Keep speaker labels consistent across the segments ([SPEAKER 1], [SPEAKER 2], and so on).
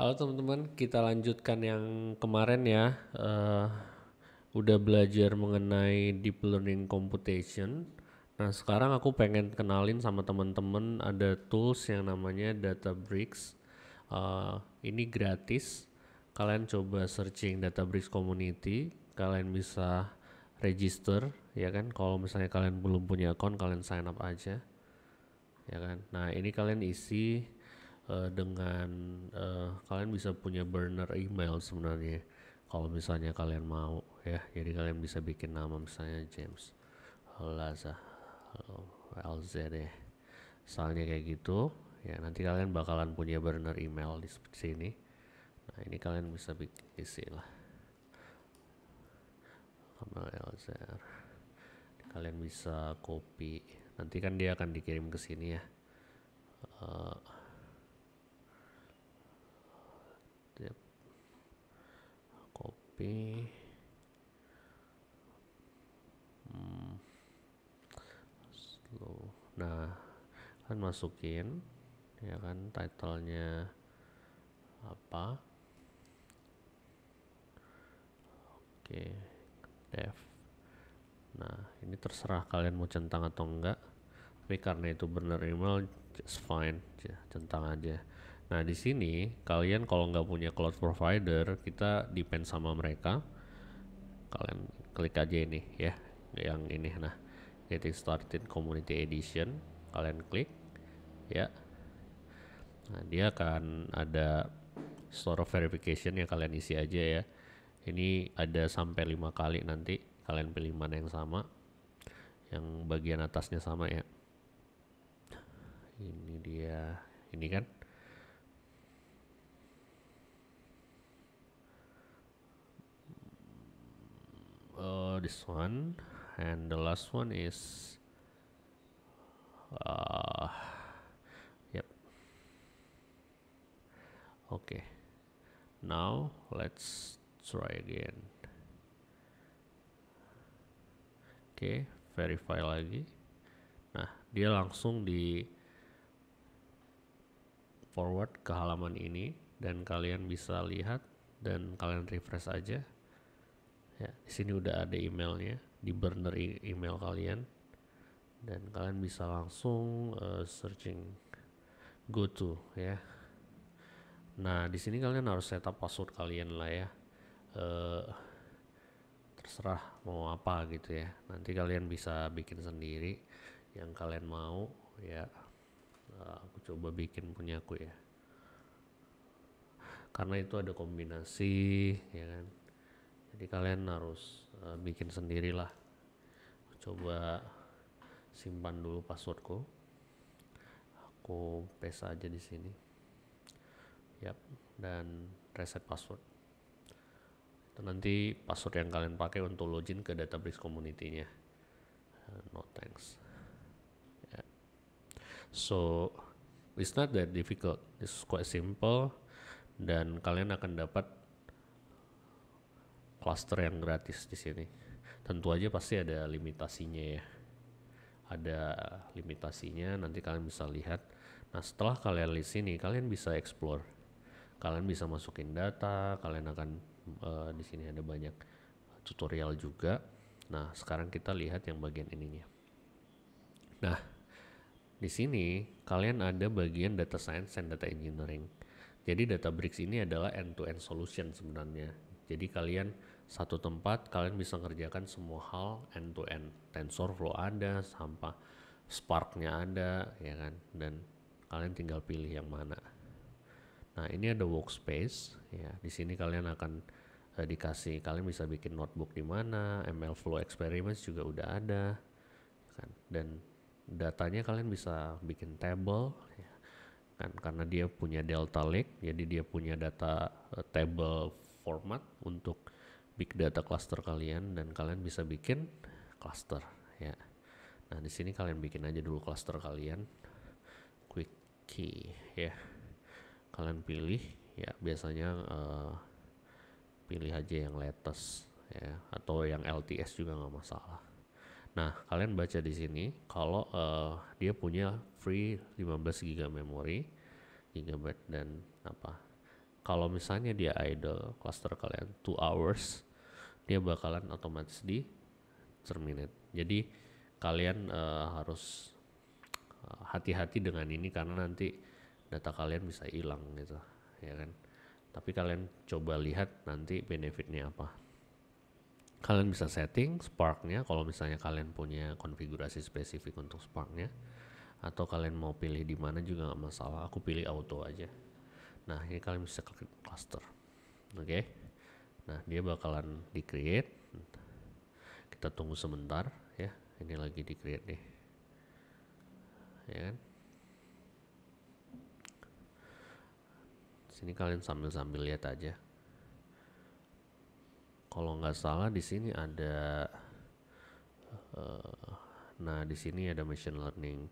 [SPEAKER 1] Halo teman-teman, kita lanjutkan yang kemarin ya. Uh, udah belajar mengenai deep learning computation. Nah, sekarang aku pengen kenalin sama teman-teman ada tools yang namanya Databricks. Uh, ini gratis. Kalian coba searching Databricks community, kalian bisa register ya kan. Kalau misalnya kalian belum punya account, kalian sign up aja. Ya kan. Nah, ini kalian isi Eh, dengan uh, kalian bisa punya burner email sebenarnya kalau misalnya kalian mau ya jadi kalian bisa bikin nama misalnya James Laza LZ ya soalnya kayak gitu ya nanti kalian bakalan punya burner email di sini nah ini kalian bisa bikin isi lah LZR kalian bisa copy nanti kan dia akan dikirim ke sini ya uh, Hmm, slow nah kan masukin ya kan titlenya apa oke dev nah ini terserah kalian mau centang atau enggak tapi karena itu bener email just fine ya, centang aja Nah di sini kalian kalau nggak punya cloud provider kita depend sama mereka. Kalian klik aja ini ya yang ini. Nah getting started community edition kalian klik ya. Nah dia akan ada store verification yang kalian isi aja ya. Ini ada sampai lima kali nanti kalian pilih mana yang sama yang bagian atasnya sama ya ini dia ini kan this one and the last one is uh, yep okay now let's try again oke okay, verify lagi nah dia langsung di forward ke halaman ini dan kalian bisa lihat dan kalian refresh aja ya di sini udah ada emailnya di burner email kalian dan kalian bisa langsung uh, searching go to ya nah di sini kalian harus setup password kalian lah ya uh, terserah mau apa gitu ya nanti kalian bisa bikin sendiri yang kalian mau ya uh, aku coba bikin punyaku ya karena itu ada kombinasi ya kan jadi kalian harus uh, bikin sendirilah coba simpan dulu passwordku aku paste aja di sini yap dan reset password itu nanti password yang kalian pakai untuk login ke database community-nya uh, no thanks so it's not that difficult it's quite simple dan kalian akan dapat cluster yang gratis di sini. Tentu aja pasti ada limitasinya ya. Ada limitasinya, nanti kalian bisa lihat. Nah, setelah kalian di sini, kalian bisa explore. Kalian bisa masukin data, kalian akan uh, di sini ada banyak tutorial juga. Nah, sekarang kita lihat yang bagian ininya. Nah, di sini kalian ada bagian data science and data engineering. Jadi data bricks ini adalah end-to-end -end solution sebenarnya jadi kalian satu tempat kalian bisa ngerjakan semua hal end to end. tensor flow ada, sampah Sparknya ada, ya kan. Dan kalian tinggal pilih yang mana. Nah ini ada workspace, ya. Di sini kalian akan eh, dikasih kalian bisa bikin notebook di mana, ML Flow Experiments juga udah ada, ya kan. Dan datanya kalian bisa bikin table, ya kan karena dia punya delta lake jadi dia punya data uh, table format untuk big data cluster kalian dan kalian bisa bikin cluster ya. Nah, di sini kalian bikin aja dulu cluster kalian quick key ya. Kalian pilih ya biasanya uh, pilih aja yang latest ya atau yang LTS juga nggak masalah. Nah, kalian baca di sini kalau uh, dia punya free 15 GB memori, gigabyte dan apa kalau misalnya dia idle cluster kalian two hours dia bakalan otomatis di terminate jadi kalian uh, harus eh, hati-hati dengan ini karena nanti data kalian bisa hilang gitu ya kan tapi kalian coba lihat nanti benefitnya apa kalian bisa setting sparknya kalau misalnya kalian punya konfigurasi spesifik untuk sparknya atau kalian mau pilih di mana juga nggak masalah aku pilih auto aja Nah, ini kalian bisa klik cluster. Oke. Okay. Nah, dia bakalan di-create. Kita tunggu sebentar ya. Ini lagi di-create nih. Ya kan? Sini kalian sambil-sambil lihat aja. Kalau nggak salah di sini ada uh, nah di sini ada machine learning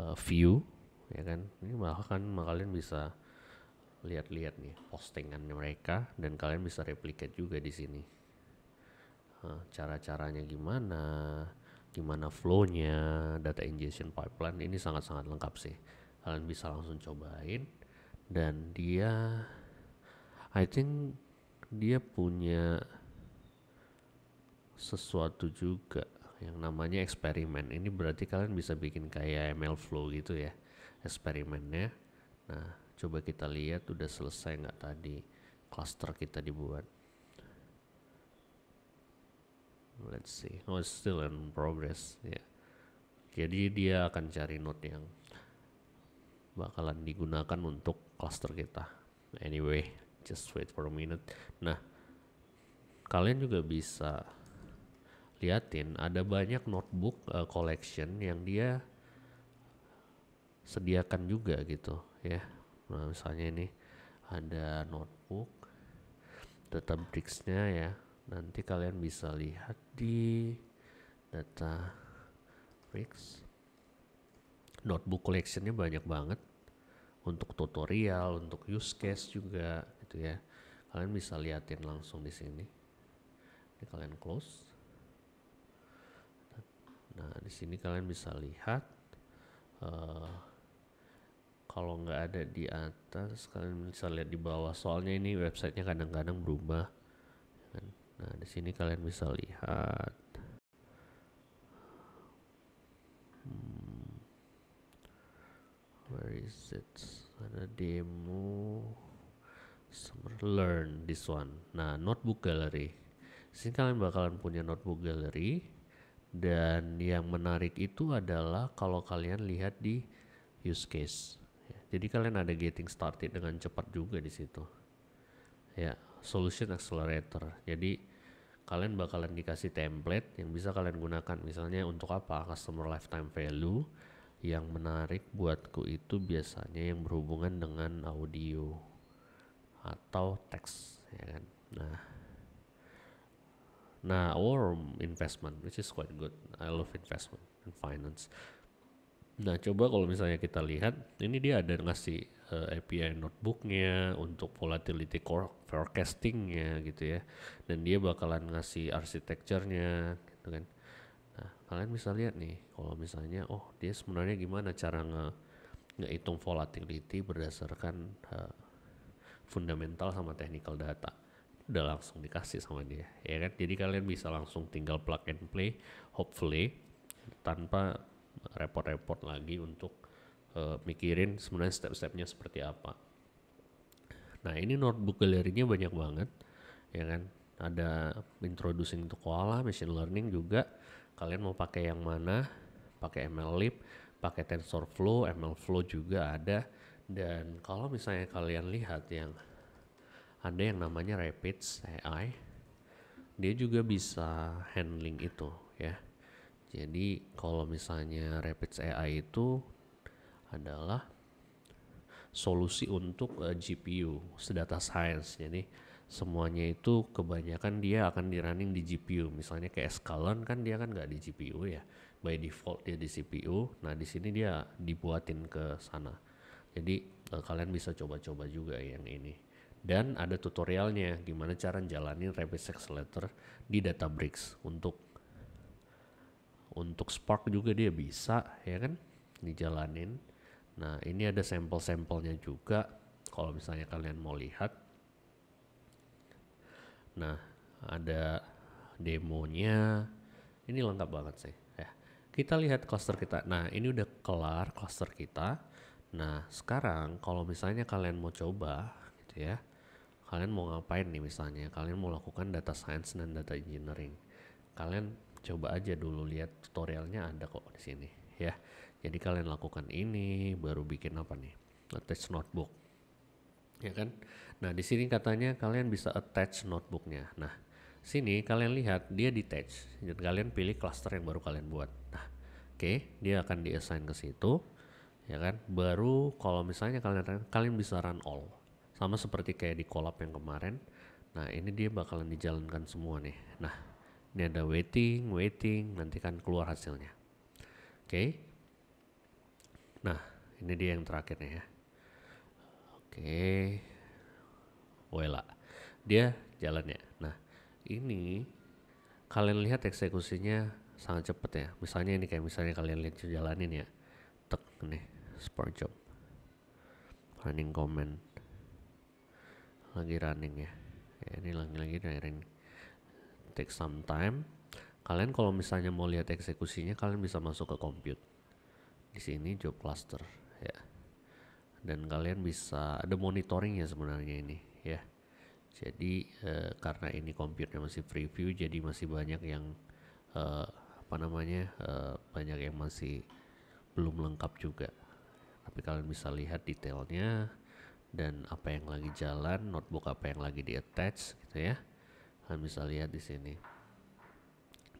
[SPEAKER 1] uh, view ya kan. Ini bahkan kalian bisa lihat-lihat nih postingan mereka dan kalian bisa replicate juga di sini nah, cara-caranya gimana gimana flownya data ingestion pipeline ini sangat-sangat lengkap sih kalian bisa langsung cobain dan dia I think dia punya sesuatu juga yang namanya eksperimen ini berarti kalian bisa bikin kayak ML flow gitu ya eksperimennya nah coba kita lihat udah selesai nggak tadi cluster kita dibuat let's see oh it's still in progress ya yeah. jadi dia akan cari node yang bakalan digunakan untuk cluster kita anyway just wait for a minute nah kalian juga bisa liatin ada banyak notebook uh, collection yang dia sediakan juga gitu ya nah misalnya ini ada notebook data bricksnya ya nanti kalian bisa lihat di data bricks notebook collectionnya banyak banget untuk tutorial untuk use case juga gitu ya kalian bisa liatin langsung di sini ini kalian close nah di sini kalian bisa lihat uh, kalau nggak ada di atas kalian bisa lihat di bawah soalnya ini websitenya kadang-kadang berubah kan? nah di sini kalian bisa lihat hmm. where is it ada demo Summer learn this one nah notebook gallery di sini kalian bakalan punya notebook gallery dan yang menarik itu adalah kalau kalian lihat di use case jadi kalian ada getting started dengan cepat juga di situ. Ya, solution accelerator. Jadi kalian bakalan dikasih template yang bisa kalian gunakan misalnya untuk apa? Customer lifetime value yang menarik buatku itu biasanya yang berhubungan dengan audio atau teks ya kan. Nah, nah or investment which is quite good. I love investment and finance. Nah coba kalau misalnya kita lihat, ini dia ada ngasih uh, eh, API notebooknya untuk volatility forecastingnya gitu ya, dan dia bakalan ngasih arsitekturnya gitu kan. Nah kalian bisa lihat nih, kalau misalnya oh dia sebenarnya gimana cara nge ngehitung volatility berdasarkan uh, fundamental sama technical data udah langsung dikasih sama dia ya kan jadi kalian bisa langsung tinggal plug and play hopefully tanpa repot-repot lagi untuk uh, mikirin sebenarnya step-stepnya seperti apa. Nah ini notebook galerinya banyak banget ya kan ada introducing to koala, machine learning juga. Kalian mau pakai yang mana? Pakai MLlib, pakai TensorFlow, MLflow juga ada. Dan kalau misalnya kalian lihat yang ada yang namanya Rapids AI, dia juga bisa handling itu ya. Jadi kalau misalnya Rapids AI itu adalah solusi untuk uh, eh, GPU, data science. Jadi semuanya itu kebanyakan dia akan di di GPU. Misalnya kayak Scalon kan dia kan nggak di GPU ya. By default dia di CPU. Nah di sini dia dibuatin ke sana. Jadi uh, kalian bisa coba-coba juga yang ini. Dan ada tutorialnya gimana cara jalanin Rapid Accelerator di Databricks untuk untuk spark juga dia bisa ya kan dijalanin nah ini ada sampel-sampelnya juga kalau misalnya kalian mau lihat nah ada demonya ini lengkap banget sih ya kita lihat cluster kita nah ini udah kelar cluster kita nah sekarang kalau misalnya kalian mau coba gitu ya kalian mau ngapain nih misalnya kalian mau lakukan data science dan data engineering kalian coba aja dulu lihat tutorialnya ada kok di sini ya. Jadi kalian lakukan ini baru bikin apa nih? Attach notebook. Ya kan? Nah, di sini katanya kalian bisa attach notebooknya. Nah, sini kalian lihat dia detach. dan kalian pilih cluster yang baru kalian buat. Nah, oke, okay, dia akan diassign ke situ. Ya kan? Baru kalau misalnya kalian kalian bisa run all. Sama seperti kayak di collab yang kemarin. Nah, ini dia bakalan dijalankan semua nih. Nah, ini ada waiting, waiting, nanti kan keluar hasilnya. Oke. Okay. Nah, ini dia yang terakhirnya ya. Oke. Okay. Wela. Dia jalannya. Nah, ini kalian lihat eksekusinya sangat cepat ya. Misalnya ini kayak misalnya kalian lihat jalanin ya. Tek nih, sport job. Running comment. Lagi running ya. ya ini lagi-lagi running. -lagi take some time. Kalian kalau misalnya mau lihat eksekusinya, kalian bisa masuk ke compute. Di sini job cluster ya. Dan kalian bisa ada monitoring ya sebenarnya ini ya. Jadi eh, karena ini compute masih preview, jadi masih banyak yang eh, apa namanya eh, banyak yang masih belum lengkap juga. Tapi kalian bisa lihat detailnya dan apa yang lagi jalan, notebook apa yang lagi di attach gitu ya kita bisa lihat di sini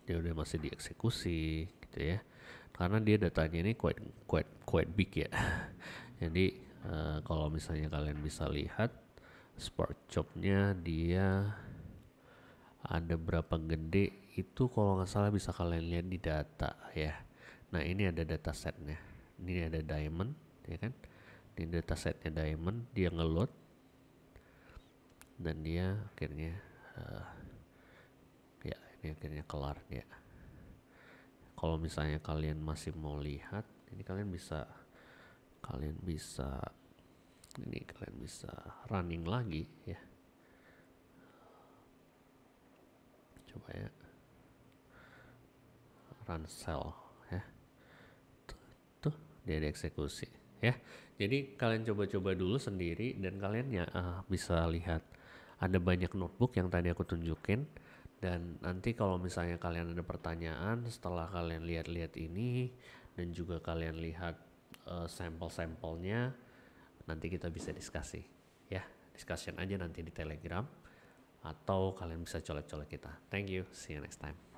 [SPEAKER 1] dia udah masih dieksekusi gitu ya karena dia datanya ini quite quite quite big ya jadi uh, kalau misalnya kalian bisa lihat spark jobnya dia ada berapa gede itu kalau nggak salah bisa kalian lihat di data ya nah ini ada data setnya ini ada diamond ya kan ini setnya diamond dia ngeload dan dia akhirnya uh, nih akhirnya kelar ya. kalau misalnya kalian masih mau lihat ini kalian bisa kalian bisa ini kalian bisa running lagi ya coba ya run cell ya tuh, tuh dia dieksekusi ya jadi kalian coba-coba dulu sendiri dan kalian ya uh, bisa lihat ada banyak notebook yang tadi aku tunjukin dan nanti kalau misalnya kalian ada pertanyaan setelah kalian lihat-lihat ini dan juga kalian lihat uh, sampel-sampelnya, nanti kita bisa diskusi ya. Discussion aja nanti di Telegram atau kalian bisa colek-colek kita. Thank you. See you next time.